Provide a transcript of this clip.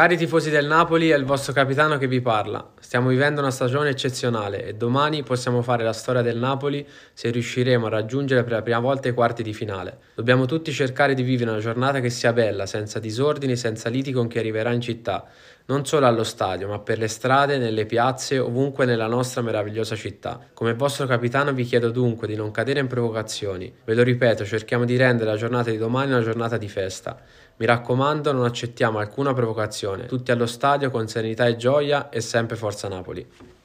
Cari tifosi del Napoli, è il vostro capitano che vi parla. Stiamo vivendo una stagione eccezionale e domani possiamo fare la storia del Napoli se riusciremo a raggiungere per la prima volta i quarti di finale. Dobbiamo tutti cercare di vivere una giornata che sia bella, senza disordini, senza liti con chi arriverà in città, non solo allo stadio, ma per le strade, nelle piazze, ovunque nella nostra meravigliosa città. Come vostro capitano vi chiedo dunque di non cadere in provocazioni. Ve lo ripeto, cerchiamo di rendere la giornata di domani una giornata di festa. Mi raccomando, non accettiamo alcuna provocazione. Tutti allo stadio con serenità e gioia e sempre Forza Napoli.